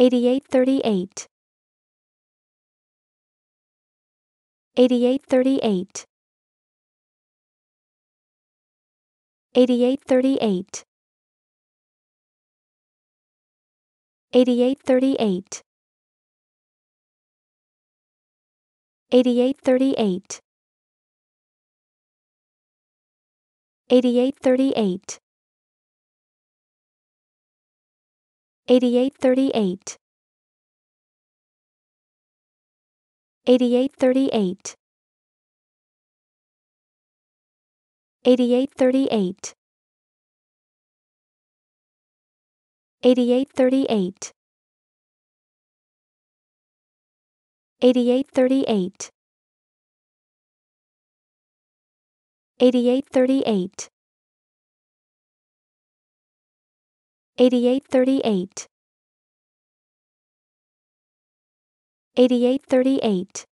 8838 8838 8838 8838 8838 8838 8838 8838 8838 8838 8838 8838 8838 8838